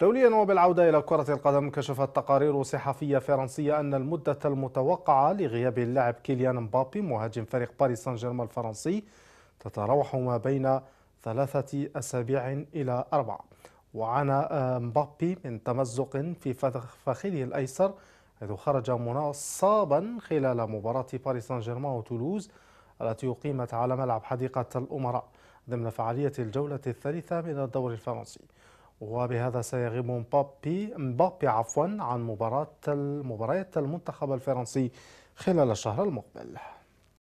دوليا وبالعودة إلى كرة القدم كشفت تقارير صحفية فرنسية أن المدة المتوقعة لغياب اللاعب كيليان مبابي مهاجم فريق باريس سان جيرمان الفرنسي تتراوح ما بين ثلاثة أسابيع إلى أربعة وعانى آه، مبابي من تمزق في فخذه الأيسر حيث خرج منصابا خلال مباراة باريس سان جيرمان وتولوز التي أقيمت على ملعب حديقة الأمراء ضمن فعالية الجولة الثالثة من الدوري الفرنسي وبهذا سيغيب مبابي مبابي عفوا عن مباراة المباراة المنتخب الفرنسي خلال الشهر المقبل